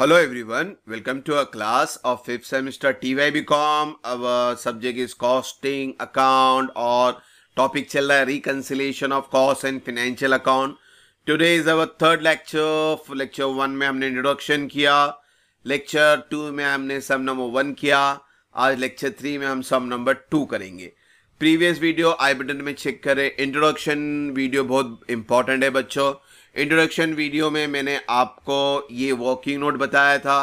hello everyone welcome to a class of fifth semester com अब subject is costing account और topic चल रहा है reconciliation of cost and financial account today is our third lecture lecture one में हमने introduction किया lecture to में हमने सब नंबर वन किया आज लेक्चर थ्री में हम सब नंबर टू करेंगे प्रीवियस वीडियो आई बटन में चेक करें इंट्रोडक्शन वीडियो बहुत इंपॉर्टेंट है बच्चों इंट्रोडक्शन वीडियो में मैंने आपको ये वॉकिंग नोट बताया था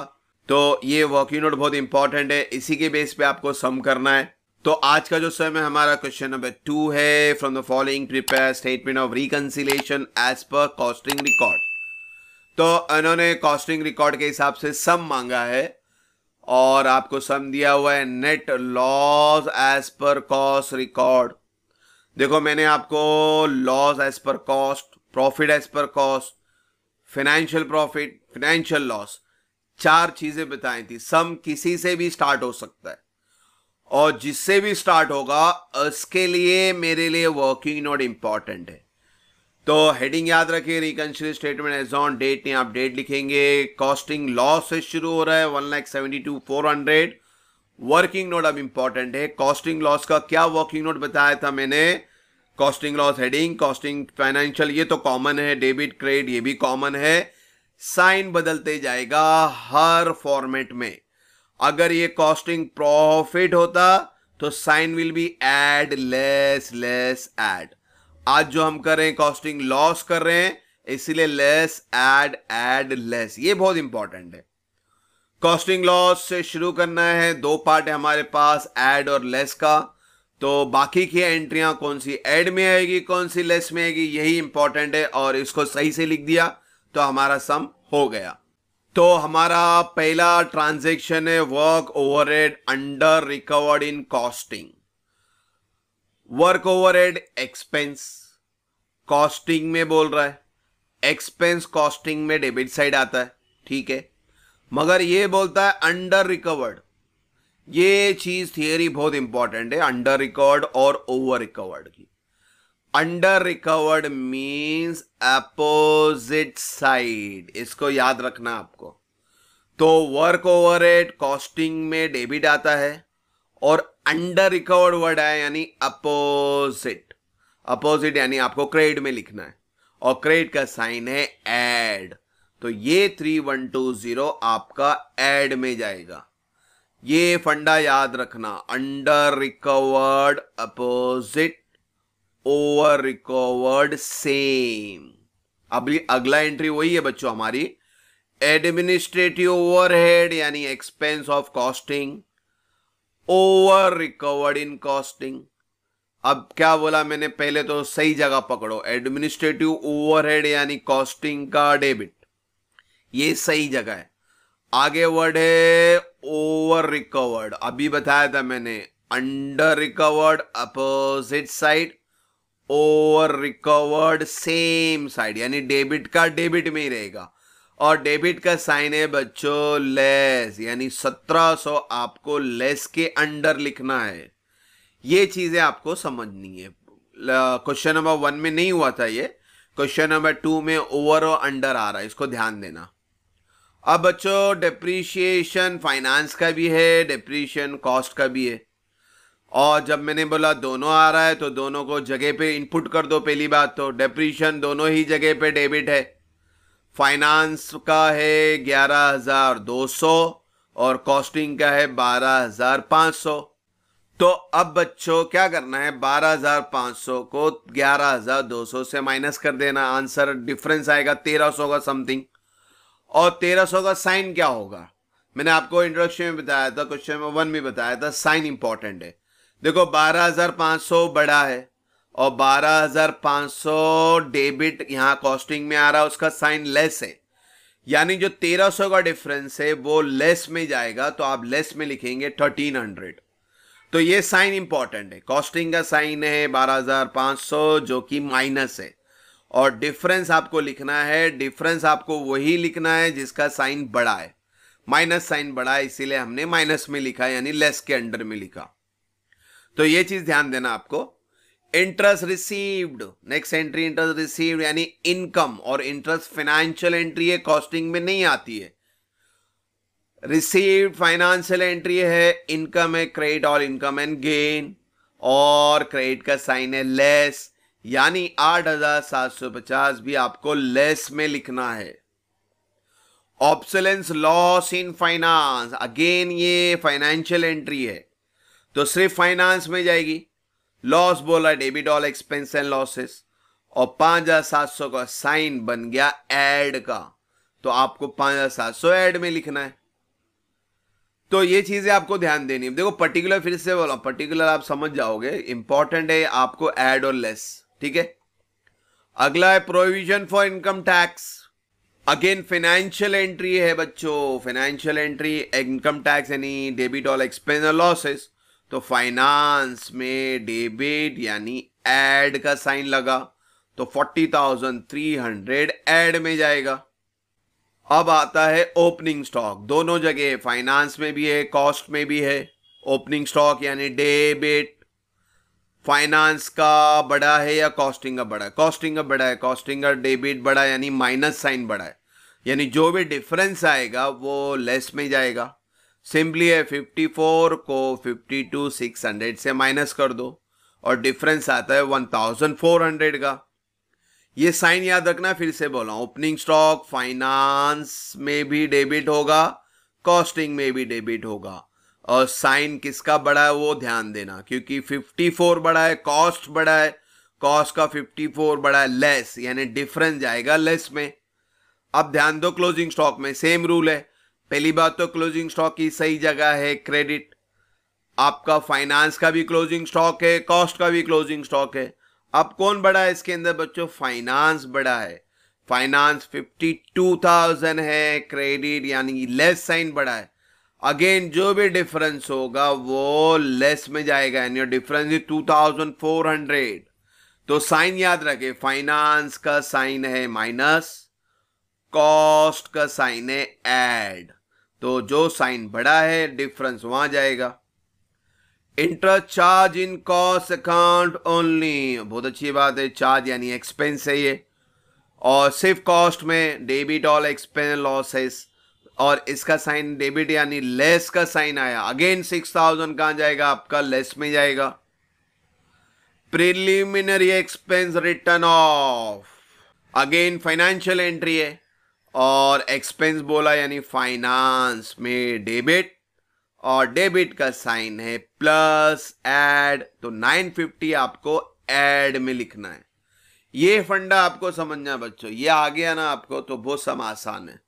तो ये वॉकिंग नोट बहुत इंपॉर्टेंट है इसी के बेस पे आपको सम करना है तो आज का जो समय है हमारा क्वेश्चन नंबर टू है from the following prepare statement of reconciliation as per costing record तो इन्होंने कॉस्टिंग रिकॉर्ड के हिसाब से सम मांगा है और आपको सम दिया हुआ है net loss as per cost record देखो मैंने आपको loss as per cost profit as per cost financial profit financial loss चार चीजें बताई थी सम किसी से भी स्टार्ट हो सकता है और जिससे भी स्टार्ट होगा उसके लिए मेरे लिए वर्किंग नोट इंपॉर्टेंट है तो हेडिंग याद रखिए reconciliation statement as on date आप डेट लिखेंगे कॉस्टिंग लॉस से शुरू हो रहा है one lakh seventy two four hundred working note अब इंपॉर्टेंट है कॉस्टिंग लॉस का क्या वर्किंग नोट बताया था मैंने costing loss heading costing financial ये तो कॉमन है डेबिट क्रेडिट ये भी कॉमन है साइन बदलते जाएगा हर फॉर्मेट में अगर ये कॉस्टिंग प्रॉफिट होता तो sign will be add less less add आज जो हम कर रहे हैं कॉस्टिंग लॉस कर रहे हैं इसीलिए लेस एड एड लेस ये बहुत इंपॉर्टेंट है कॉस्टिंग लॉस से शुरू करना है दो पार्ट है हमारे पास एड और लेस का तो बाकी की एंट्रियां कौन सी एड में आएगी कौन सी लेस में आएगी यही इंपॉर्टेंट है और इसको सही से लिख दिया तो हमारा सम हो गया तो हमारा पहला ट्रांजेक्शन है work overhead under recovered in costing work overhead expense costing में बोल रहा है एक्सपेंस कॉस्टिंग में डेबिट साइड आता है ठीक है मगर ये बोलता है अंडर रिकवर्ड ये चीज थियरी बहुत इंपॉर्टेंट है अंडर रिकवर्ड और ओवर रिकवर्ड की under recovered means opposite side इसको याद रखना आपको तो वर्क ओवर एड कॉस्टिंग में डेबिट आता है और अंडर रिकवर्ड वर्ड है यानी अपोजिट अपोजिट यानी आपको क्रेडिट में लिखना है और क्रेडिट का साइन है एड तो ये थ्री वन टू जीरो आपका एड में जाएगा ये फंडा याद रखना under recovered opposite over recovered same अभी अगला एंट्री वही है बच्चों हमारी एडमिनिस्ट्रेटिव ओवरहेड यानी expense of costing over recovered in costing अब क्या बोला मैंने पहले तो सही जगह पकड़ो एडमिनिस्ट्रेटिव ओवरहेड यानी कॉस्टिंग का डेबिट ये सही जगह है आगे वर्ड है ओवर रिकवर्ड अभी बताया था मैंने under recovered opposite side over recovered same side यानी डेबिट का डेबिट में ही रहेगा और डेबिट का साइन है बच्चों लेस यानी 1700 आपको लेस के अंडर लिखना है ये चीजें आपको समझनी है क्वेश्चन नंबर वन में नहीं हुआ था ये क्वेश्चन नंबर टू में ओवर और अंडर आ रहा है इसको ध्यान देना अब बच्चों डिप्रीशिएशन फाइनेंस का भी है डिप्रीशन कॉस्ट का भी है और जब मैंने बोला दोनों आ रहा है तो दोनों को जगह पे इनपुट कर दो पहली बात तो डिप्रीशन दोनों ही जगह पे डेबिट है फाइनेंस का है ग्यारह हज़ार दो सौ और कॉस्टिंग का है बारह हजार पाँच सौ तो अब बच्चों क्या करना है बारह हजार पाँच सौ को ग्यारह हजार दो सौ से माइनस कर देना आंसर डिफरेंस आएगा तेरह सौ का समथिंग और सौ का साइन क्या होगा मैंने आपको इंट्रोडक्शन में बताया था क्वेश्चन नंबर वन में बताया था साइन इंपॉर्टेंट है देखो बारह हजार पांच सौ बड़ा है और बारह हजार पांच सौ डेबिट यहां कॉस्टिंग में आ रहा है उसका साइन लेस है यानी जो तेरह सौ का डिफरेंस है वो लेस में जाएगा तो आप लेस में लिखेंगे थर्टीन हंड्रेड तो ये साइन इंपॉर्टेंट है कॉस्टिंग का साइन है बारह हजार पांच सौ जो कि माइनस है और डिफरेंस आपको लिखना है डिफरेंस आपको वही लिखना है जिसका साइन बड़ा है माइनस साइन बड़ा है इसीलिए हमने माइनस में लिखा यानी लेस के अंडर में लिखा तो ये चीज ध्यान देना आपको interest received next entry interest received यानी इनकम और इंटरेस्ट फाइनेंशियल एंट्री है कॉस्टिंग में नहीं आती है रिसीव्ड फाइनेंशियल एंट्री है इनकम है क्रेडिट और इनकम एंड गेन और क्रेडिट का साइन है लेस यानी आठ हजार सात सौ पचास भी आपको लेस में लिखना है obsolescence loss in finance again ये फाइनेंशियल एंट्री है तो सिर्फ फाइनेंस में जाएगी लॉस बोला debit all expense and losses और पांच हजार सात सौ का साइन बन गया एड का तो आपको पांच हजार सात सौ एड में लिखना है तो ये चीजें आपको ध्यान देनी है देखो पर्टिकुलर फिर से बोला पर्टिकुलर आप समझ जाओगे इंपॉर्टेंट है आपको एड और लेस ठीक है अगला है provision for income tax again financial entry है बच्चों फाइनेंशियल एंट्री इनकम टैक्स यानी डेबिट और एक्सपेंस लॉसेस तो फाइनेंस में डेबिट यानी एड का साइन लगा तो forty thousand three hundred add में जाएगा अब आता है ओपनिंग स्टॉक दोनों जगह फाइनेंस में भी है कॉस्ट में भी है ओपनिंग स्टॉक यानी डेबिट फाइनेंस का बड़ा है या कॉस्टिंग का बड़ा है कॉस्टिंग का बड़ा है कॉस्टिंग का डेबिट बड़ा यानी माइनस साइन बड़ा है यानी जो भी डिफरेंस आएगा वो लेस में जाएगा सिंपली है 54 को 52 600 से माइनस कर दो और डिफरेंस आता है 1400 का ये साइन याद रखना फिर से बोला ओपनिंग स्टॉक फाइनेंस में भी डेबिट होगा कॉस्टिंग में भी डेबिट होगा और साइन किसका बड़ा है वो ध्यान देना क्योंकि 54 बड़ा है कॉस्ट बड़ा है कॉस्ट का 54 बड़ा है लेस यानी डिफरेंस जाएगा लेस में अब ध्यान दो क्लोजिंग स्टॉक में सेम रूल है पहली बात तो क्लोजिंग स्टॉक की सही जगह है क्रेडिट आपका फाइनेंस का भी क्लोजिंग स्टॉक है कॉस्ट का भी क्लोजिंग स्टॉक है अब कौन बड़ा है इसके अंदर बच्चों फाइनेंस बड़ा है फाइनेंस 52,000 है क्रेडिट यानी लेस साइन बढ़ा है अगेन जो भी डिफरेंस होगा वो लेस में जाएगा and your difference is two thousand four hundred तो साइन याद रखे फाइनेंस का साइन है माइनस कॉस्ट का साइन है एड तो जो साइन बड़ा है डिफरेंस वहां जाएगा interest charge in cost account only बहुत अच्छी बात है चार्ज यानी एक्सपेंस है ये और सिर्फ कॉस्ट में डेबिट ऑल एक्सपेंस लॉसेस और इसका साइन डेबिट यानी लेस का साइन आया अगेन सिक्स थाउजेंड कहां जाएगा आपका लेस में जाएगा preliminary expense written off again financial entry है और एक्सपेंस बोला यानी फाइनेंस में डेबिट और डेबिट का साइन है प्लस एड तो 950 आपको एड में लिखना है ये फंडा आपको समझना बच्चों ये आ गया ना आपको तो बहुत सम आसान है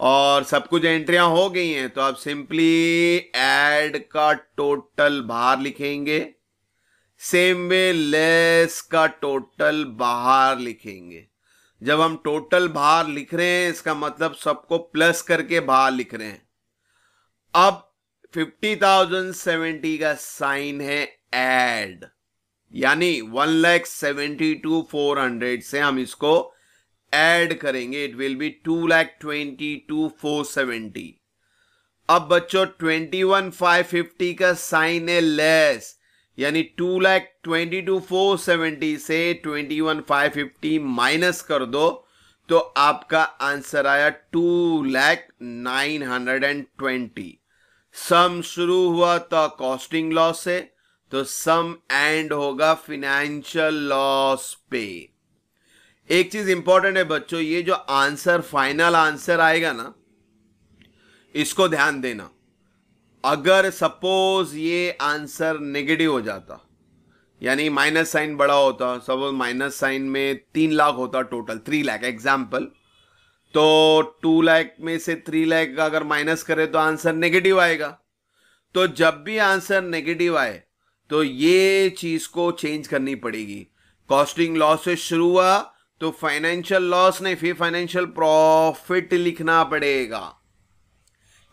और सब कुछ एंट्रियां हो गई हैं तो आप सिंपली एड का टोटल बाहर लिखेंगे सेम वे लेस का टोटल बाहर लिखेंगे जब हम टोटल बाहर लिख रहे हैं इसका मतलब सबको प्लस करके बाहर लिख रहे हैं अब फिफ्टी थाउजेंड सेवेंटी का साइन है एड यानी one lakh seventy two four hundred से हम इसको ऐड करेंगे it will be two lakh twenty two four seventy अब बच्चों ट्वेंटी वन फाइव फिफ्टी का साइन है लेस यानी two lakh twenty two four seventy से twenty one five fifty minus कर दो तो आपका आंसर आया two lakh nine hundred and twenty sum शुरू हुआ था कॉस्टिंग लॉस से तो सम एंड तो होगा फिनेंशियल लॉस पे एक चीज इंपॉर्टेंट है बच्चों ये जो आंसर फाइनल आंसर आएगा ना इसको ध्यान देना अगर सपोज ये आंसर नेगेटिव हो जाता यानी माइनस साइन बड़ा होता सपोज माइनस साइन में तीन लाख होता टोटल थ्री लाख एग्जाम्पल तो टू लाख में से थ्री लाख का अगर माइनस करे तो आंसर नेगेटिव आएगा तो जब भी आंसर नेगेटिव आए तो ये चीज को चेंज करनी पड़ेगी कॉस्टिंग से शुरू हुआ तो फाइनेंशियल लॉस नहीं फिर फाइनेंशियल प्रॉफिट लिखना पड़ेगा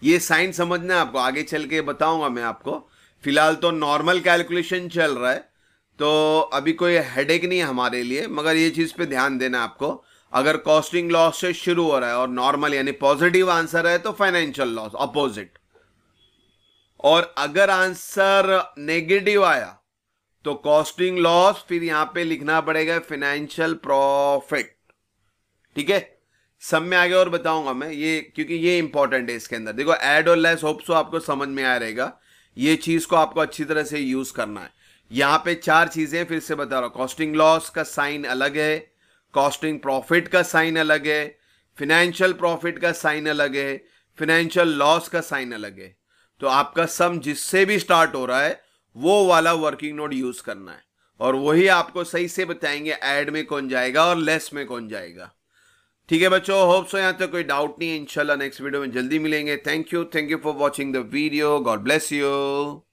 ये साइन समझना है आपको आगे चल के बताऊंगा मैं आपको फिलहाल तो नॉर्मल कैलकुलेशन चल रहा है तो अभी कोई हेडेक नहीं है हमारे लिए मगर ये चीज़ पे ध्यान देना आपको अगर कॉस्टिंग लॉस से शुरू हो रहा है और नॉर्मल यानी पॉजिटिव आंसर है तो फाइनेंशियल लॉस अपोजिट और अगर आंसर नेगेटिव आया तो कॉस्टिंग लॉस फिर यहां पे लिखना पड़ेगा फाइनेंशियल प्रॉफिट ठीक है सब में आगे और बताऊंगा मैं ये क्योंकि ये इंपॉर्टेंट है इसके अंदर देखो एड और लेस होप्स आपको समझ में आ रहेगा ये चीज को आपको अच्छी तरह से यूज करना है यहां पे चार चीजें फिर से बता रहा हूं कॉस्टिंग लॉस का साइन अलग है कॉस्टिंग प्रॉफिट का साइन अलग है फिनेंशियल प्रॉफिट का साइन अलग है फिनेंशियल लॉस का साइन अलग है तो आपका सम जिससे भी स्टार्ट हो रहा है वो वाला वर्किंग नोट यूज करना है और वही आपको सही से बताएंगे एड में कौन जाएगा और लेस में कौन जाएगा ठीक है बच्चों होप सो यहाँ तक तो कोई डाउट नहीं है इंशाल्लाह नेक्स्ट वीडियो में जल्दी मिलेंगे thank you thank you for watching the video God bless you